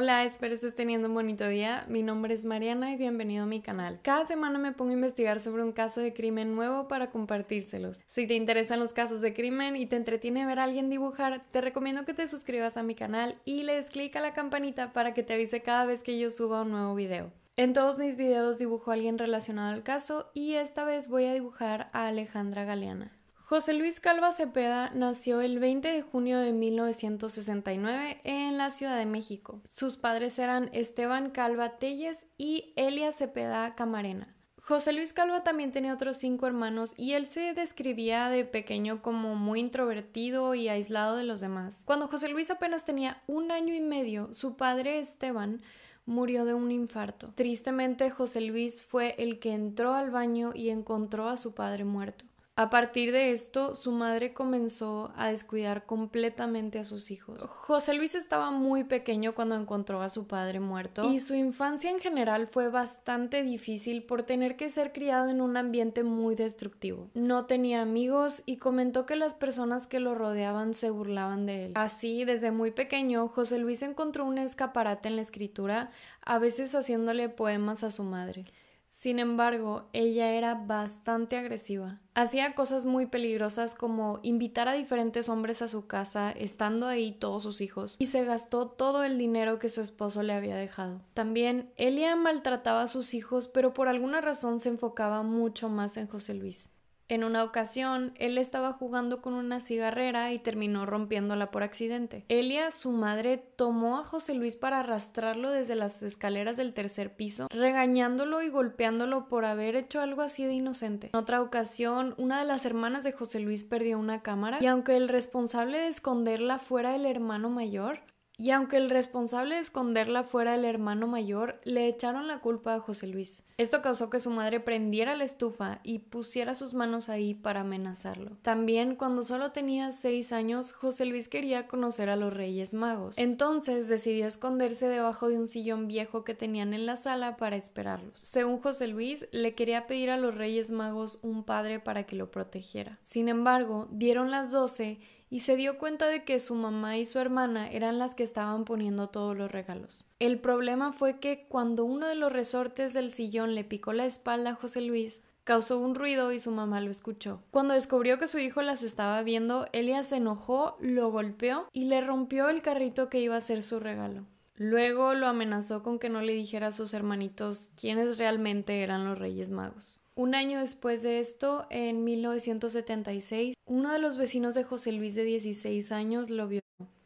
Hola, espero estés teniendo un bonito día. Mi nombre es Mariana y bienvenido a mi canal. Cada semana me pongo a investigar sobre un caso de crimen nuevo para compartírselos. Si te interesan los casos de crimen y te entretiene ver a alguien dibujar, te recomiendo que te suscribas a mi canal y le des clic a la campanita para que te avise cada vez que yo suba un nuevo video. En todos mis videos dibujo a alguien relacionado al caso y esta vez voy a dibujar a Alejandra Galeana. José Luis Calva Cepeda nació el 20 de junio de 1969 en la Ciudad de México. Sus padres eran Esteban Calva Telles y Elia Cepeda Camarena. José Luis Calva también tenía otros cinco hermanos y él se describía de pequeño como muy introvertido y aislado de los demás. Cuando José Luis apenas tenía un año y medio, su padre Esteban murió de un infarto. Tristemente, José Luis fue el que entró al baño y encontró a su padre muerto. A partir de esto, su madre comenzó a descuidar completamente a sus hijos. José Luis estaba muy pequeño cuando encontró a su padre muerto y su infancia en general fue bastante difícil por tener que ser criado en un ambiente muy destructivo. No tenía amigos y comentó que las personas que lo rodeaban se burlaban de él. Así, desde muy pequeño, José Luis encontró un escaparate en la escritura, a veces haciéndole poemas a su madre. Sin embargo, ella era bastante agresiva. Hacía cosas muy peligrosas como invitar a diferentes hombres a su casa, estando ahí todos sus hijos, y se gastó todo el dinero que su esposo le había dejado. También, Elia maltrataba a sus hijos, pero por alguna razón se enfocaba mucho más en José Luis. En una ocasión, él estaba jugando con una cigarrera y terminó rompiéndola por accidente. Elia, su madre, tomó a José Luis para arrastrarlo desde las escaleras del tercer piso, regañándolo y golpeándolo por haber hecho algo así de inocente. En otra ocasión, una de las hermanas de José Luis perdió una cámara y aunque el responsable de esconderla fuera el hermano mayor, y aunque el responsable de esconderla fuera el hermano mayor, le echaron la culpa a José Luis. Esto causó que su madre prendiera la estufa y pusiera sus manos ahí para amenazarlo. También, cuando solo tenía seis años, José Luis quería conocer a los Reyes Magos. Entonces decidió esconderse debajo de un sillón viejo que tenían en la sala para esperarlos. Según José Luis, le quería pedir a los Reyes Magos un padre para que lo protegiera. Sin embargo, dieron las doce y se dio cuenta de que su mamá y su hermana eran las que estaban poniendo todos los regalos. El problema fue que cuando uno de los resortes del sillón le picó la espalda a José Luis, causó un ruido y su mamá lo escuchó. Cuando descubrió que su hijo las estaba viendo, Elia se enojó, lo golpeó y le rompió el carrito que iba a ser su regalo. Luego lo amenazó con que no le dijera a sus hermanitos quiénes realmente eran los Reyes Magos. Un año después de esto, en 1976, uno de los vecinos de José Luis de 16 años lo vio.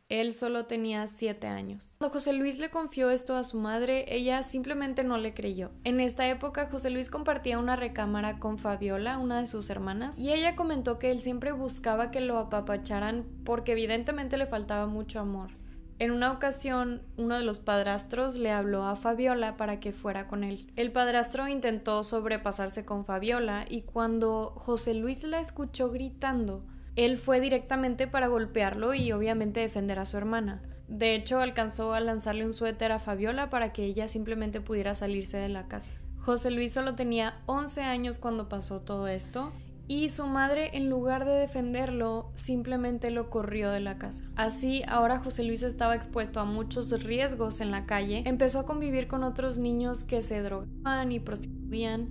Él solo tenía 7 años. Cuando José Luis le confió esto a su madre, ella simplemente no le creyó. En esta época, José Luis compartía una recámara con Fabiola, una de sus hermanas, y ella comentó que él siempre buscaba que lo apapacharan porque evidentemente le faltaba mucho amor. En una ocasión, uno de los padrastros le habló a Fabiola para que fuera con él. El padrastro intentó sobrepasarse con Fabiola y cuando José Luis la escuchó gritando, él fue directamente para golpearlo y obviamente defender a su hermana. De hecho, alcanzó a lanzarle un suéter a Fabiola para que ella simplemente pudiera salirse de la casa. José Luis solo tenía 11 años cuando pasó todo esto y su madre en lugar de defenderlo simplemente lo corrió de la casa. Así ahora José Luis estaba expuesto a muchos riesgos en la calle, empezó a convivir con otros niños que se drogaban y prostituían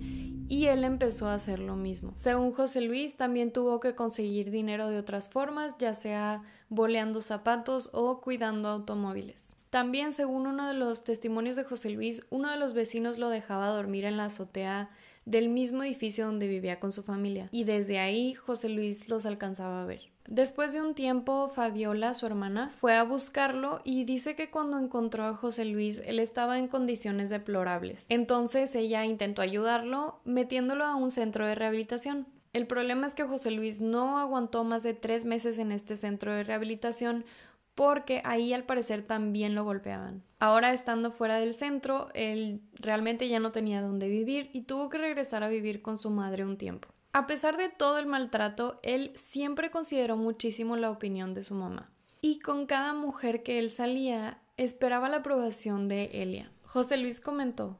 y él empezó a hacer lo mismo. Según José Luis, también tuvo que conseguir dinero de otras formas, ya sea boleando zapatos o cuidando automóviles. También, según uno de los testimonios de José Luis, uno de los vecinos lo dejaba dormir en la azotea del mismo edificio donde vivía con su familia, y desde ahí José Luis los alcanzaba a ver. Después de un tiempo, Fabiola, su hermana, fue a buscarlo y dice que cuando encontró a José Luis, él estaba en condiciones deplorables. Entonces ella intentó ayudarlo metiéndolo a un centro de rehabilitación. El problema es que José Luis no aguantó más de tres meses en este centro de rehabilitación porque ahí al parecer también lo golpeaban. Ahora estando fuera del centro, él realmente ya no tenía dónde vivir y tuvo que regresar a vivir con su madre un tiempo. A pesar de todo el maltrato, él siempre consideró muchísimo la opinión de su mamá. Y con cada mujer que él salía, esperaba la aprobación de Elia. José Luis comentó,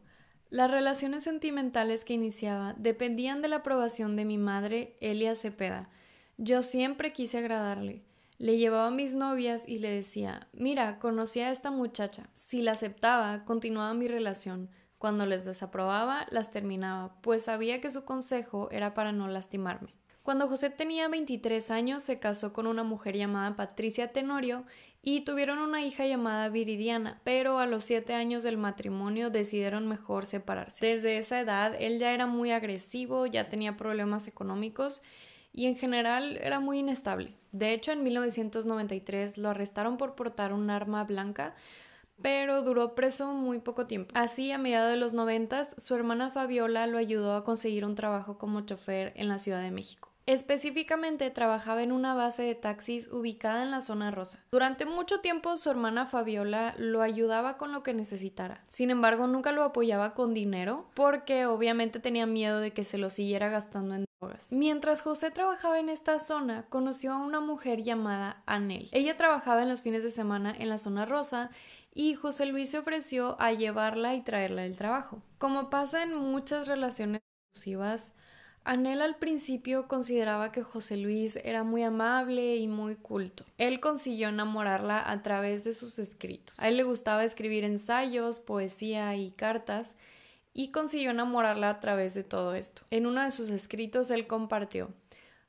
las relaciones sentimentales que iniciaba dependían de la aprobación de mi madre, Elia Cepeda. Yo siempre quise agradarle. Le llevaba a mis novias y le decía, mira, conocí a esta muchacha. Si la aceptaba, continuaba mi relación. Cuando les desaprobaba, las terminaba, pues sabía que su consejo era para no lastimarme. Cuando José tenía 23 años, se casó con una mujer llamada Patricia Tenorio y tuvieron una hija llamada Viridiana, pero a los siete años del matrimonio decidieron mejor separarse. Desde esa edad él ya era muy agresivo, ya tenía problemas económicos y en general era muy inestable. De hecho, en 1993 lo arrestaron por portar un arma blanca, pero duró preso muy poco tiempo. Así, a mediados de los noventas, su hermana Fabiola lo ayudó a conseguir un trabajo como chofer en la Ciudad de México. Específicamente trabajaba en una base de taxis ubicada en la zona rosa. Durante mucho tiempo su hermana Fabiola lo ayudaba con lo que necesitara. Sin embargo, nunca lo apoyaba con dinero porque obviamente tenía miedo de que se lo siguiera gastando en drogas. Mientras José trabajaba en esta zona, conoció a una mujer llamada Anel. Ella trabajaba en los fines de semana en la zona rosa y José Luis se ofreció a llevarla y traerla del trabajo. Como pasa en muchas relaciones exclusivas, Anel al principio consideraba que José Luis era muy amable y muy culto. Él consiguió enamorarla a través de sus escritos. A él le gustaba escribir ensayos, poesía y cartas y consiguió enamorarla a través de todo esto. En uno de sus escritos él compartió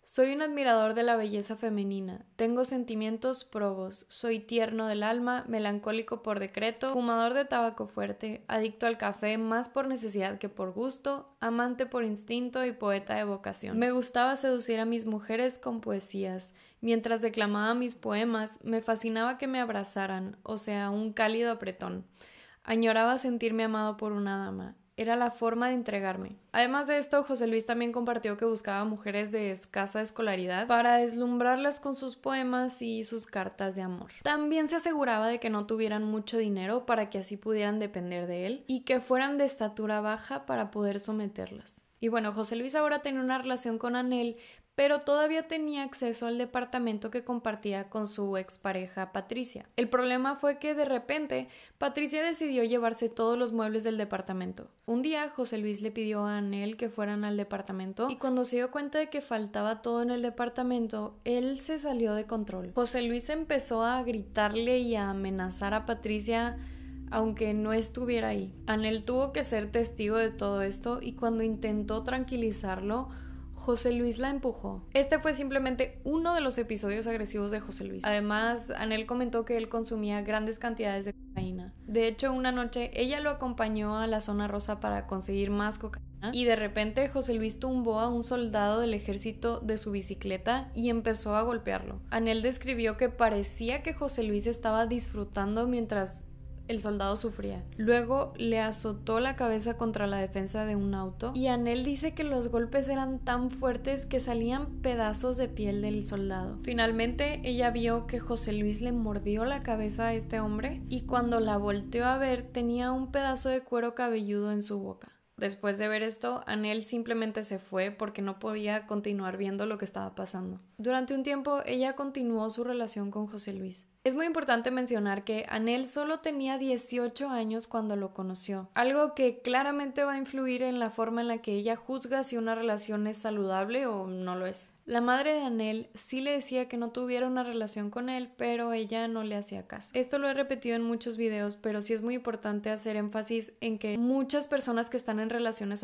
soy un admirador de la belleza femenina. Tengo sentimientos probos. Soy tierno del alma, melancólico por decreto, fumador de tabaco fuerte, adicto al café más por necesidad que por gusto, amante por instinto y poeta de vocación. Me gustaba seducir a mis mujeres con poesías. Mientras declamaba mis poemas, me fascinaba que me abrazaran, o sea, un cálido apretón. Añoraba sentirme amado por una dama. Era la forma de entregarme. Además de esto, José Luis también compartió que buscaba mujeres de escasa escolaridad para deslumbrarlas con sus poemas y sus cartas de amor. También se aseguraba de que no tuvieran mucho dinero para que así pudieran depender de él y que fueran de estatura baja para poder someterlas. Y bueno, José Luis ahora tiene una relación con Anel, pero todavía tenía acceso al departamento que compartía con su expareja Patricia. El problema fue que de repente Patricia decidió llevarse todos los muebles del departamento. Un día José Luis le pidió a Anel que fueran al departamento y cuando se dio cuenta de que faltaba todo en el departamento, él se salió de control. José Luis empezó a gritarle y a amenazar a Patricia aunque no estuviera ahí. Anel tuvo que ser testigo de todo esto y cuando intentó tranquilizarlo, José Luis la empujó. Este fue simplemente uno de los episodios agresivos de José Luis. Además, Anel comentó que él consumía grandes cantidades de cocaína. De hecho, una noche ella lo acompañó a la zona rosa para conseguir más cocaína y de repente José Luis tumbó a un soldado del ejército de su bicicleta y empezó a golpearlo. Anel describió que parecía que José Luis estaba disfrutando mientras el soldado sufría. Luego le azotó la cabeza contra la defensa de un auto y Anel dice que los golpes eran tan fuertes que salían pedazos de piel del soldado. Finalmente ella vio que José Luis le mordió la cabeza a este hombre y cuando la volteó a ver tenía un pedazo de cuero cabelludo en su boca. Después de ver esto, Anel simplemente se fue porque no podía continuar viendo lo que estaba pasando. Durante un tiempo, ella continuó su relación con José Luis. Es muy importante mencionar que Anel solo tenía 18 años cuando lo conoció, algo que claramente va a influir en la forma en la que ella juzga si una relación es saludable o no lo es. La madre de Anel sí le decía que no tuviera una relación con él, pero ella no le hacía caso. Esto lo he repetido en muchos videos, pero sí es muy importante hacer énfasis en que muchas personas que están en relaciones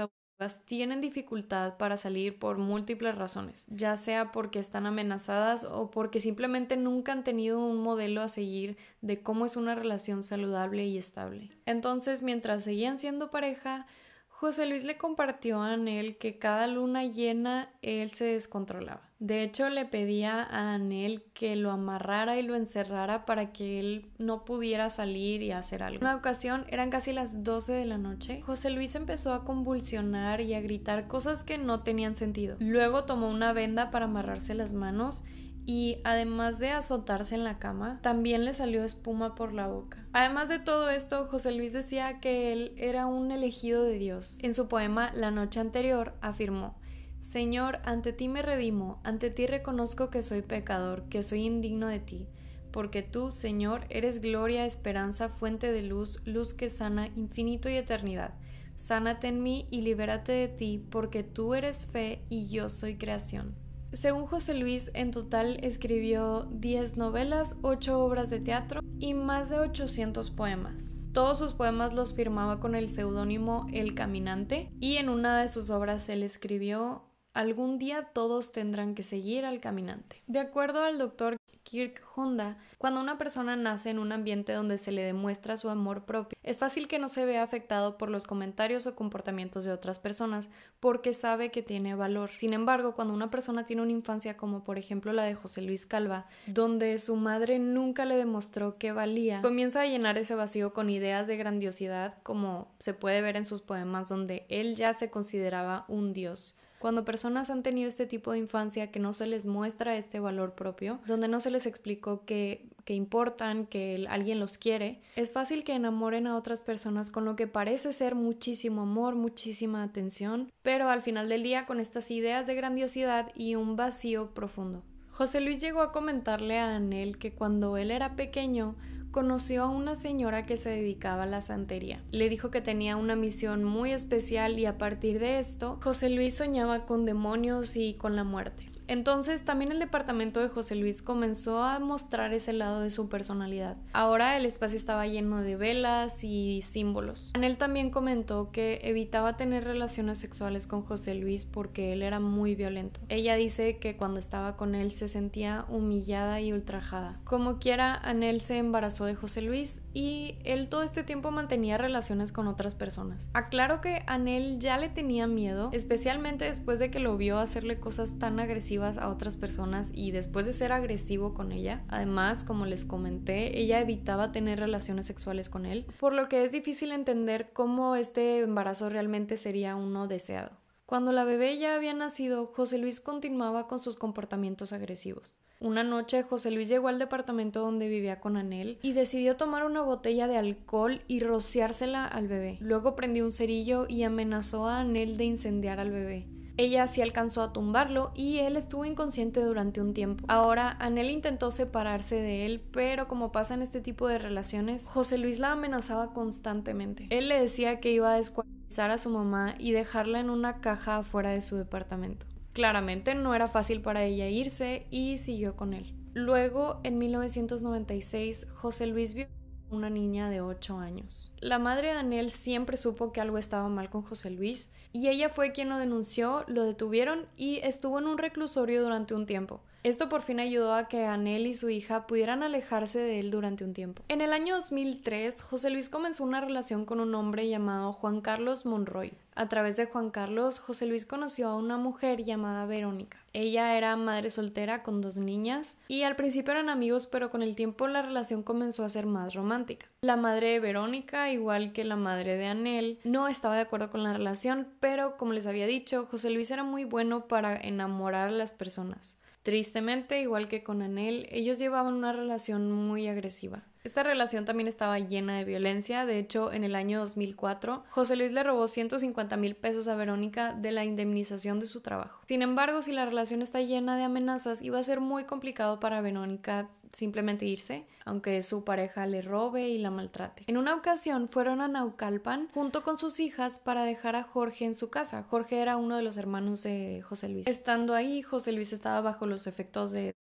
tienen dificultad para salir por múltiples razones, ya sea porque están amenazadas o porque simplemente nunca han tenido un modelo a seguir de cómo es una relación saludable y estable. Entonces, mientras seguían siendo pareja, José Luis le compartió a Anel que cada luna llena él se descontrolaba. De hecho, le pedía a Anel que lo amarrara y lo encerrara para que él no pudiera salir y hacer algo. Una ocasión eran casi las 12 de la noche. José Luis empezó a convulsionar y a gritar cosas que no tenían sentido. Luego tomó una venda para amarrarse las manos y además de azotarse en la cama, también le salió espuma por la boca. Además de todo esto, José Luis decía que él era un elegido de Dios. En su poema La noche anterior afirmó, Señor, ante ti me redimo, ante ti reconozco que soy pecador, que soy indigno de ti, porque tú, Señor, eres gloria, esperanza, fuente de luz, luz que sana, infinito y eternidad. Sánate en mí y libérate de ti, porque tú eres fe y yo soy creación. Según José Luis, en total escribió 10 novelas, 8 obras de teatro y más de 800 poemas. Todos sus poemas los firmaba con el seudónimo El Caminante y en una de sus obras él escribió algún día todos tendrán que seguir al caminante. De acuerdo al doctor Kirk Honda, cuando una persona nace en un ambiente donde se le demuestra su amor propio, es fácil que no se vea afectado por los comentarios o comportamientos de otras personas porque sabe que tiene valor. Sin embargo, cuando una persona tiene una infancia como por ejemplo la de José Luis Calva, donde su madre nunca le demostró que valía, comienza a llenar ese vacío con ideas de grandiosidad como se puede ver en sus poemas donde él ya se consideraba un dios. Cuando personas han tenido este tipo de infancia que no se les muestra este valor propio, donde no se les explicó que, importan, que alguien los quiere, es fácil que enamoren a otras personas con lo que parece ser muchísimo amor, muchísima atención, pero al final del día con estas ideas de grandiosidad y un vacío profundo. José Luis llegó a comentarle a Anel que cuando él era pequeño, conoció a una señora que se dedicaba a la santería. Le dijo que tenía una misión muy especial y a partir de esto, José Luis soñaba con demonios y con la muerte. Entonces también el departamento de José Luis comenzó a mostrar ese lado de su personalidad. Ahora el espacio estaba lleno de velas y símbolos. Anel también comentó que evitaba tener relaciones sexuales con José Luis porque él era muy violento. Ella dice que cuando estaba con él se sentía humillada y ultrajada. Como quiera, Anel se embarazó de José Luis y él todo este tiempo mantenía relaciones con otras personas. Aclaro que Anel ya le tenía miedo, especialmente después de que lo vio hacerle cosas tan agresivas a otras personas y después de ser agresivo con ella, además, como les comenté, ella evitaba tener relaciones sexuales con él, por lo que es difícil entender cómo este embarazo realmente sería uno deseado. Cuando la bebé ya había nacido, José Luis continuaba con sus comportamientos agresivos. Una noche José Luis llegó al departamento donde vivía con Anel y decidió tomar una botella de alcohol y rociársela al bebé. Luego prendió un cerillo y amenazó a Anel de incendiar al bebé. Ella sí alcanzó a tumbarlo y él estuvo inconsciente durante un tiempo. Ahora, Anel intentó separarse de él, pero como pasa en este tipo de relaciones, José Luis la amenazaba constantemente. Él le decía que iba a descuartizar a su mamá y dejarla en una caja afuera de su departamento. Claramente no era fácil para ella irse y siguió con él. Luego, en 1996, José Luis vio una niña de 8 años. La madre de Daniel siempre supo que algo estaba mal con José Luis y ella fue quien lo denunció, lo detuvieron y estuvo en un reclusorio durante un tiempo. Esto por fin ayudó a que Anel y su hija pudieran alejarse de él durante un tiempo. En el año 2003, José Luis comenzó una relación con un hombre llamado Juan Carlos Monroy a través de Juan Carlos, José Luis conoció a una mujer llamada Verónica. Ella era madre soltera con dos niñas y al principio eran amigos, pero con el tiempo la relación comenzó a ser más romántica. La madre de Verónica, igual que la madre de Anel, no estaba de acuerdo con la relación, pero como les había dicho, José Luis era muy bueno para enamorar a las personas. Tristemente, igual que con Anel, ellos llevaban una relación muy agresiva. Esta relación también estaba llena de violencia. De hecho, en el año 2004, José Luis le robó 150 mil pesos a Verónica de la indemnización de su trabajo. Sin embargo, si la relación está llena de amenazas, iba a ser muy complicado para Verónica simplemente irse, aunque su pareja le robe y la maltrate. En una ocasión fueron a Naucalpan junto con sus hijas para dejar a Jorge en su casa. Jorge era uno de los hermanos de José Luis. Estando ahí, José Luis estaba bajo los efectos de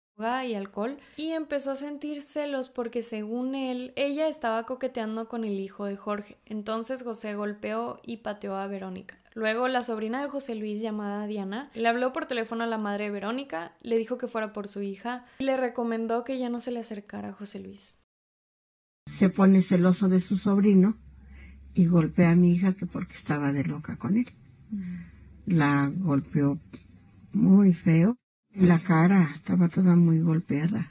y alcohol y empezó a sentir celos porque según él ella estaba coqueteando con el hijo de Jorge. Entonces José golpeó y pateó a Verónica. Luego la sobrina de José Luis llamada Diana le habló por teléfono a la madre de Verónica, le dijo que fuera por su hija y le recomendó que ya no se le acercara a José Luis. Se pone celoso de su sobrino y golpea a mi hija que porque estaba de loca con él. Mm. La golpeó muy feo. La cara estaba toda muy golpeada,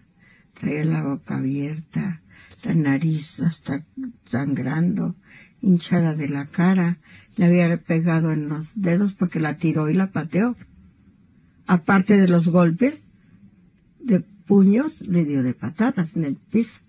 traía la boca abierta, la nariz hasta sangrando, hinchada de la cara, le había pegado en los dedos porque la tiró y la pateó. Aparte de los golpes de puños, le dio de patadas en el piso.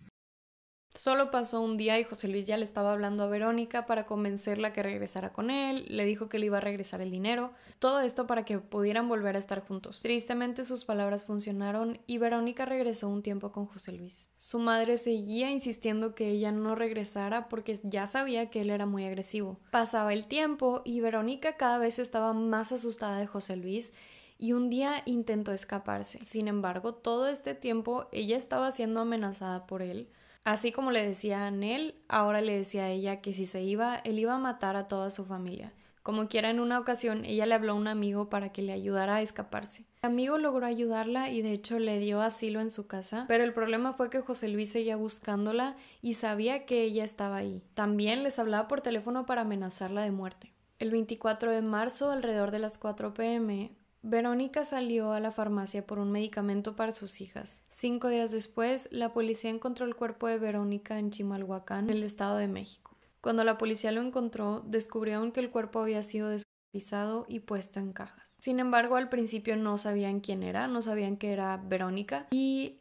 Solo pasó un día y José Luis ya le estaba hablando a Verónica para convencerla que regresara con él, le dijo que le iba a regresar el dinero, todo esto para que pudieran volver a estar juntos. Tristemente sus palabras funcionaron y Verónica regresó un tiempo con José Luis. Su madre seguía insistiendo que ella no regresara porque ya sabía que él era muy agresivo. Pasaba el tiempo y Verónica cada vez estaba más asustada de José Luis y un día intentó escaparse. Sin embargo, todo este tiempo ella estaba siendo amenazada por él. Así como le decía a Anel, ahora le decía a ella que si se iba, él iba a matar a toda su familia. Como quiera, en una ocasión ella le habló a un amigo para que le ayudara a escaparse. El amigo logró ayudarla y de hecho le dio asilo en su casa, pero el problema fue que José Luis seguía buscándola y sabía que ella estaba ahí. También les hablaba por teléfono para amenazarla de muerte. El 24 de marzo, alrededor de las 4 pm, Verónica salió a la farmacia por un medicamento para sus hijas. Cinco días después, la policía encontró el cuerpo de Verónica en Chimalhuacán, en el Estado de México. Cuando la policía lo encontró, descubrieron que el cuerpo había sido descuartizado y puesto en cajas. Sin embargo, al principio no sabían quién era, no sabían que era Verónica y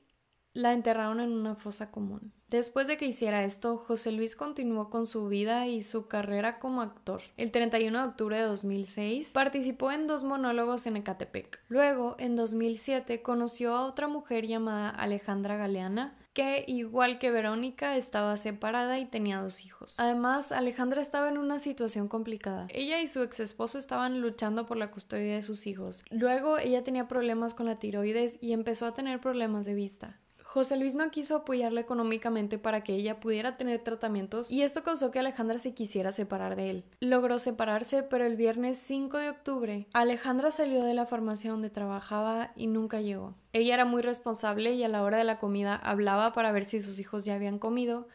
la enterraron en una fosa común. Después de que hiciera esto, José Luis continuó con su vida y su carrera como actor. El 31 de octubre de 2006 participó en dos monólogos en Ecatepec. Luego, en 2007, conoció a otra mujer llamada Alejandra Galeana, que igual que Verónica estaba separada y tenía dos hijos. Además, Alejandra estaba en una situación complicada. Ella y su ex esposo estaban luchando por la custodia de sus hijos. Luego, ella tenía problemas con la tiroides y empezó a tener problemas de vista. José Luis no quiso apoyarla económicamente para que ella pudiera tener tratamientos y esto causó que Alejandra se quisiera separar de él. Logró separarse, pero el viernes 5 de octubre Alejandra salió de la farmacia donde trabajaba y nunca llegó. Ella era muy responsable y a la hora de la comida hablaba para ver si sus hijos ya habían comido,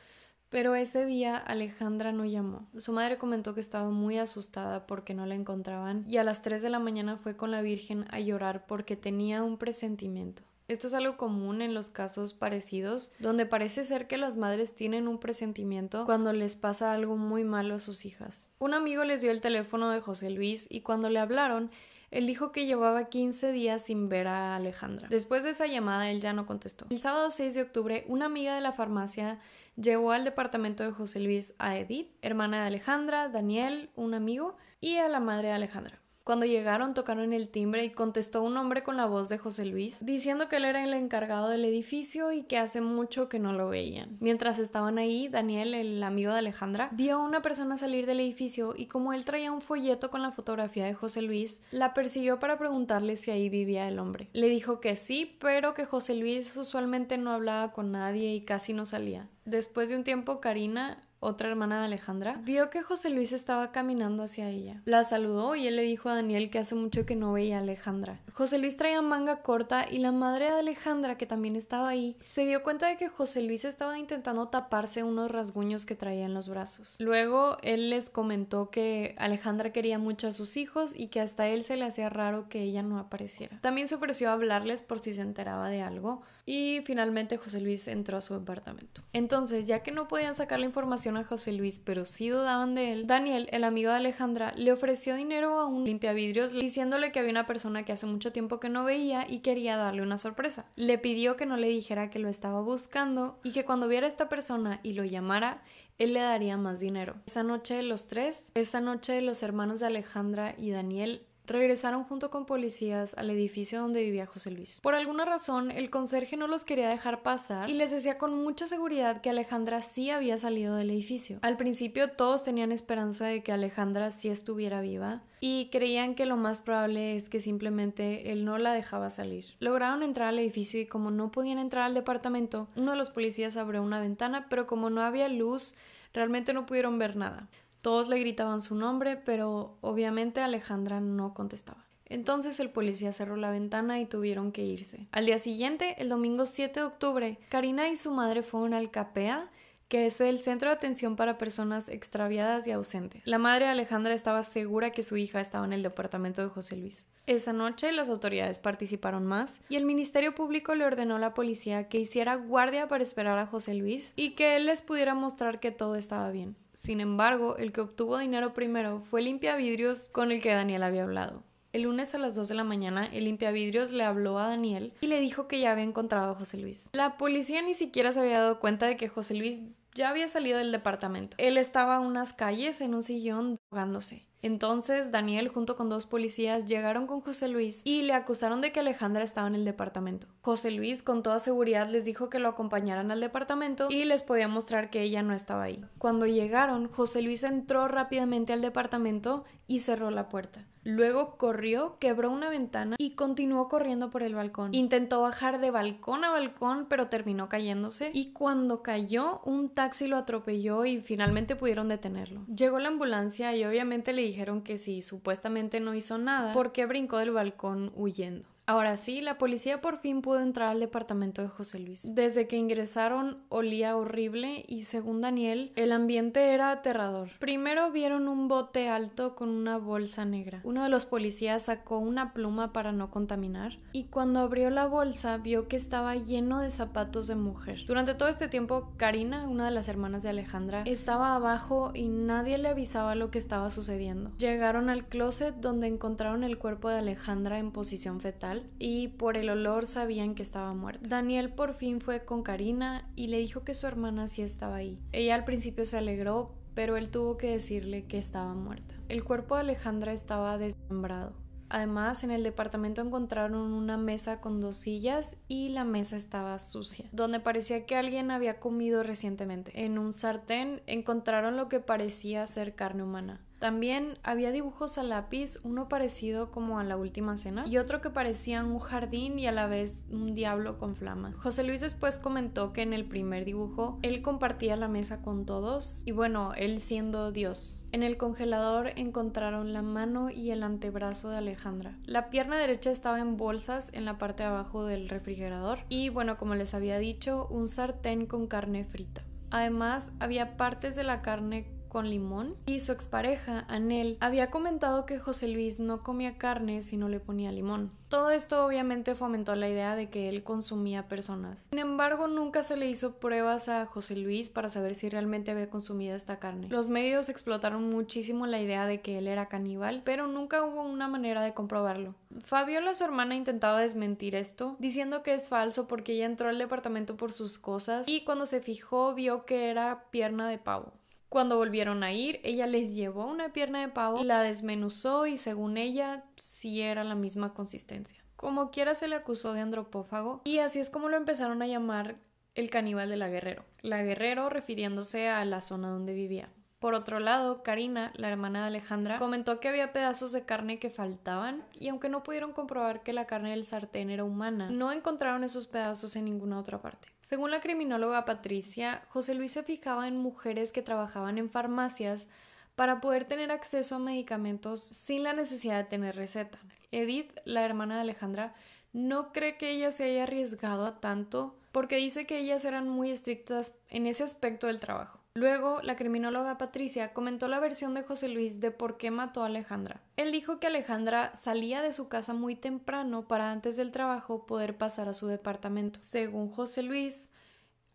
pero ese día Alejandra no llamó. Su madre comentó que estaba muy asustada porque no la encontraban y a las 3 de la mañana fue con la Virgen a llorar porque tenía un presentimiento. Esto es algo común en los casos parecidos, donde parece ser que las madres tienen un presentimiento cuando les pasa algo muy malo a sus hijas. Un amigo les dio el teléfono de José Luis y cuando le hablaron, él dijo que llevaba 15 días sin ver a Alejandra. Después de esa llamada, él ya no contestó. El sábado 6 de octubre, una amiga de la farmacia llevó al departamento de José Luis a Edith, hermana de Alejandra, Daniel, un amigo, y a la madre de Alejandra. Cuando llegaron tocaron el timbre y contestó un hombre con la voz de José Luis, diciendo que él era el encargado del edificio y que hace mucho que no lo veían. Mientras estaban ahí, Daniel, el amigo de Alejandra, vio a una persona salir del edificio y como él traía un folleto con la fotografía de José Luis, la persiguió para preguntarle si ahí vivía el hombre. Le dijo que sí, pero que José Luis usualmente no hablaba con nadie y casi no salía. Después de un tiempo, Karina otra hermana de Alejandra, vio que José Luis estaba caminando hacia ella. La saludó y él le dijo a Daniel que hace mucho que no veía a Alejandra. José Luis traía manga corta y la madre de Alejandra, que también estaba ahí, se dio cuenta de que José Luis estaba intentando taparse unos rasguños que traía en los brazos. Luego él les comentó que Alejandra quería mucho a sus hijos y que hasta él se le hacía raro que ella no apareciera. También se ofreció a hablarles por si se enteraba de algo, y finalmente José Luis entró a su departamento. Entonces, ya que no podían sacar la información a José Luis, pero sí dudaban de él, Daniel, el amigo de Alejandra, le ofreció dinero a un limpiavidrios diciéndole que había una persona que hace mucho tiempo que no veía y quería darle una sorpresa. Le pidió que no le dijera que lo estaba buscando y que cuando viera a esta persona y lo llamara, él le daría más dinero. Esa noche los tres, esa noche los hermanos de Alejandra y Daniel regresaron junto con policías al edificio donde vivía José Luis. Por alguna razón, el conserje no los quería dejar pasar y les decía con mucha seguridad que Alejandra sí había salido del edificio. Al principio todos tenían esperanza de que Alejandra sí estuviera viva y creían que lo más probable es que simplemente él no la dejaba salir. Lograron entrar al edificio y como no podían entrar al departamento, uno de los policías abrió una ventana, pero como no había luz, realmente no pudieron ver nada. Todos le gritaban su nombre, pero obviamente Alejandra no contestaba. Entonces el policía cerró la ventana y tuvieron que irse. Al día siguiente, el domingo 7 de octubre, Karina y su madre fueron al CAPEA, que es el centro de atención para personas extraviadas y ausentes. La madre Alejandra estaba segura que su hija estaba en el departamento de José Luis. Esa noche las autoridades participaron más y el Ministerio Público le ordenó a la policía que hiciera guardia para esperar a José Luis y que él les pudiera mostrar que todo estaba bien. Sin embargo, el que obtuvo dinero primero fue limpiavidrios con el que Daniel había hablado. El lunes a las 2 de la mañana, el limpiavidrios le habló a Daniel y le dijo que ya había encontrado a José Luis. La policía ni siquiera se había dado cuenta de que José Luis ya había salido del departamento. Él estaba a unas calles en un sillón drogándose. Entonces Daniel junto con dos policías llegaron con José Luis y le acusaron de que Alejandra estaba en el departamento. José Luis con toda seguridad les dijo que lo acompañaran al departamento y les podía mostrar que ella no estaba ahí. Cuando llegaron, José Luis entró rápidamente al departamento y cerró la puerta. Luego corrió, quebró una ventana y continuó corriendo por el balcón. Intentó bajar de balcón a balcón, pero terminó cayéndose y cuando cayó un taxi lo atropelló y finalmente pudieron detenerlo. Llegó la ambulancia y obviamente le dijeron que si supuestamente no hizo nada, ¿por qué brincó del balcón huyendo? Ahora sí, la policía por fin pudo entrar al departamento de José Luis. Desde que ingresaron olía horrible y según Daniel, el ambiente era aterrador. Primero vieron un bote alto con una bolsa negra. Uno de los policías sacó una pluma para no contaminar y cuando abrió la bolsa vio que estaba lleno de zapatos de mujer. Durante todo este tiempo, Karina, una de las hermanas de Alejandra, estaba abajo y nadie le avisaba lo que estaba sucediendo. Llegaron al closet donde encontraron el cuerpo de Alejandra en posición fetal y por el olor sabían que estaba muerta. Daniel por fin fue con Karina y le dijo que su hermana sí estaba ahí. Ella al principio se alegró, pero él tuvo que decirle que estaba muerta. El cuerpo de Alejandra estaba desmembrado. Además, en el departamento encontraron una mesa con dos sillas y la mesa estaba sucia, donde parecía que alguien había comido recientemente. En un sartén encontraron lo que parecía ser carne humana. También había dibujos a lápiz, uno parecido como a la última cena y otro que parecía un jardín y a la vez un diablo con flamas. José Luis después comentó que en el primer dibujo él compartía la mesa con todos y bueno, él siendo Dios. En el congelador encontraron la mano y el antebrazo de Alejandra. La pierna derecha estaba en bolsas en la parte de abajo del refrigerador y bueno, como les había dicho, un sartén con carne frita. Además, había partes de la carne con limón y su expareja, Anel, había comentado que José Luis no comía carne si no le ponía limón. Todo esto obviamente fomentó la idea de que él consumía personas. Sin embargo, nunca se le hizo pruebas a José Luis para saber si realmente había consumido esta carne. Los medios explotaron muchísimo la idea de que él era caníbal, pero nunca hubo una manera de comprobarlo. Fabiola, su hermana, intentaba desmentir esto, diciendo que es falso porque ella entró al departamento por sus cosas y cuando se fijó vio que era pierna de pavo. Cuando volvieron a ir, ella les llevó una pierna de pavo, la desmenuzó y según ella sí era la misma consistencia. Como quiera se le acusó de andropófago y así es como lo empezaron a llamar el caníbal de la Guerrero. La Guerrero refiriéndose a la zona donde vivía. Por otro lado, Karina, la hermana de Alejandra, comentó que había pedazos de carne que faltaban y aunque no pudieron comprobar que la carne del sartén era humana, no encontraron esos pedazos en ninguna otra parte. Según la criminóloga Patricia, José Luis se fijaba en mujeres que trabajaban en farmacias para poder tener acceso a medicamentos sin la necesidad de tener receta. Edith, la hermana de Alejandra, no cree que ella se haya arriesgado a tanto porque dice que ellas eran muy estrictas en ese aspecto del trabajo. Luego, la criminóloga Patricia comentó la versión de José Luis de por qué mató a Alejandra. Él dijo que Alejandra salía de su casa muy temprano para antes del trabajo poder pasar a su departamento. Según José Luis,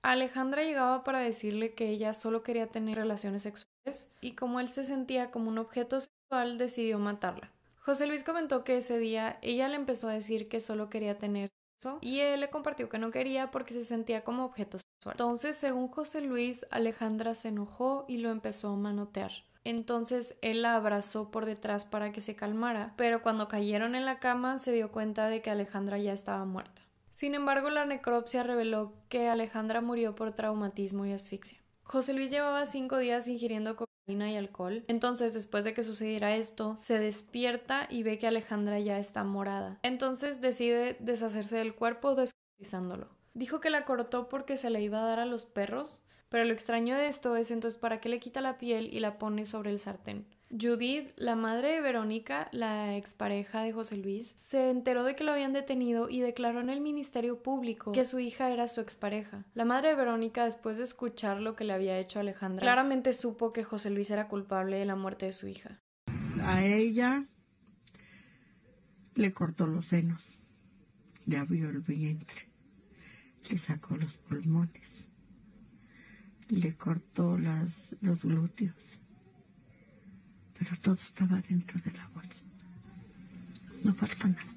Alejandra llegaba para decirle que ella solo quería tener relaciones sexuales y como él se sentía como un objeto sexual decidió matarla. José Luis comentó que ese día ella le empezó a decir que solo quería tener sexo y él le compartió que no quería porque se sentía como objeto entonces, según José Luis, Alejandra se enojó y lo empezó a manotear. Entonces él la abrazó por detrás para que se calmara, pero cuando cayeron en la cama se dio cuenta de que Alejandra ya estaba muerta. Sin embargo, la necropsia reveló que Alejandra murió por traumatismo y asfixia. José Luis llevaba cinco días ingiriendo cocaína y alcohol. Entonces, después de que sucediera esto, se despierta y ve que Alejandra ya está morada. Entonces decide deshacerse del cuerpo descuartizándolo. Dijo que la cortó porque se la iba a dar a los perros, pero lo extraño de esto es entonces para qué le quita la piel y la pone sobre el sartén. Judith, la madre de Verónica, la expareja de José Luis, se enteró de que lo habían detenido y declaró en el Ministerio Público que su hija era su expareja. La madre de Verónica, después de escuchar lo que le había hecho Alejandra, claramente supo que José Luis era culpable de la muerte de su hija. A ella le cortó los senos, le abrió el vientre le sacó los pulmones, le cortó los glúteos, pero todo estaba dentro de la bolsa. No faltó nada.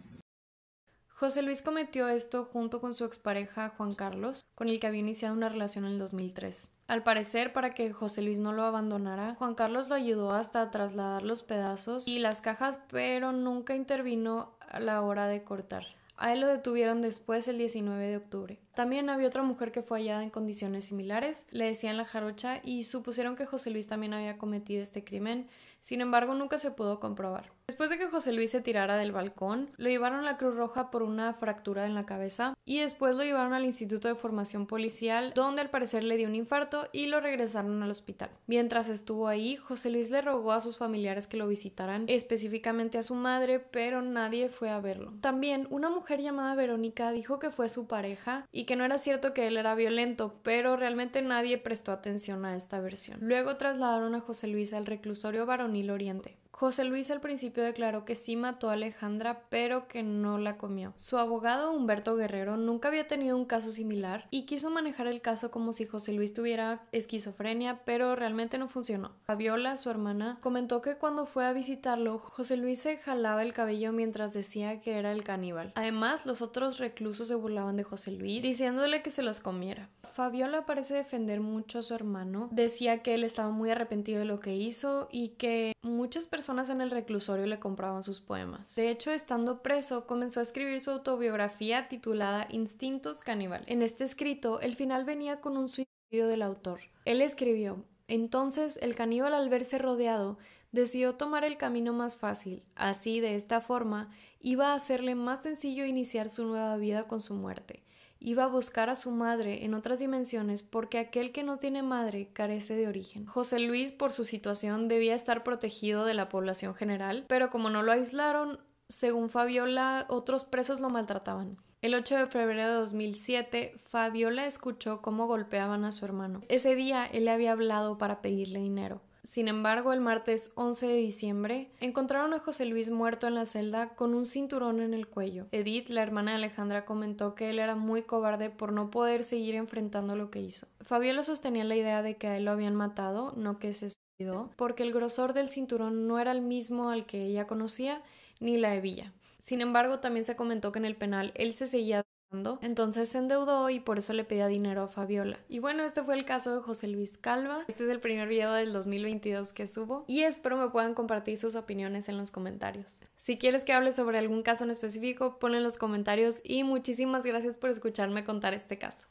José Luis cometió esto junto con su expareja Juan Carlos, con el que había iniciado una relación en el 2003. Al parecer, para que José Luis no lo abandonara, Juan Carlos lo ayudó hasta trasladar los pedazos y las cajas, pero nunca intervino a la hora de cortar. A él lo detuvieron después el 19 de octubre. También había otra mujer que fue hallada en condiciones similares, le decían la jarocha y supusieron que José Luis también había cometido este crimen, sin embargo nunca se pudo comprobar. Después de que José Luis se tirara del balcón, lo llevaron a la Cruz Roja por una fractura en la cabeza y después lo llevaron al Instituto de Formación Policial, donde al parecer le dio un infarto y lo regresaron al hospital. Mientras estuvo ahí, José Luis le rogó a sus familiares que lo visitaran, específicamente a su madre, pero nadie fue a verlo. También una mujer llamada Verónica dijo que fue su pareja y que no era cierto que él era violento, pero realmente nadie prestó atención a esta versión. Luego trasladaron a José Luis al reclusorio varonil Oriente. José Luis al principio declaró que sí mató a Alejandra, pero que no la comió. Su abogado Humberto Guerrero nunca había tenido un caso similar y quiso manejar el caso como si José Luis tuviera esquizofrenia, pero realmente no funcionó. Fabiola, su hermana, comentó que cuando fue a visitarlo, José Luis se jalaba el cabello mientras decía que era el caníbal. Además, los otros reclusos se burlaban de José Luis, diciéndole que se los comiera. Fabiola parece defender mucho a su hermano, decía que él estaba muy arrepentido de lo que hizo y que Muchas personas en el reclusorio le compraban sus poemas. De hecho, estando preso, comenzó a escribir su autobiografía titulada Instintos Caníbales. En este escrito, el final venía con un suicidio del autor. Él escribió, entonces el caníbal al verse rodeado decidió tomar el camino más fácil, así de esta forma iba a hacerle más sencillo iniciar su nueva vida con su muerte iba a buscar a su madre en otras dimensiones porque aquel que no tiene madre carece de origen. José Luis, por su situación, debía estar protegido de la población general, pero como no lo aislaron, según Fabiola, otros presos lo maltrataban. El 8 de febrero de 2007, Fabiola escuchó cómo golpeaban a su hermano. Ese día él le había hablado para pedirle dinero. Sin embargo, el martes 11 de diciembre encontraron a José Luis muerto en la celda con un cinturón en el cuello. Edith, la hermana de Alejandra, comentó que él era muy cobarde por no poder seguir enfrentando lo que hizo. Fabiola sostenía la idea de que a él lo habían matado, no que se suicidó, porque el grosor del cinturón no era el mismo al que ella conocía ni la hebilla. Sin embargo, también se comentó que en el penal él se seguía entonces se endeudó y por eso le pedía dinero a Fabiola. Y bueno, este fue el caso de José Luis Calva. Este es el primer video del 2022 que subo y espero me puedan compartir sus opiniones en los comentarios. Si quieres que hable sobre algún caso en específico, pon en los comentarios y muchísimas gracias por escucharme contar este caso.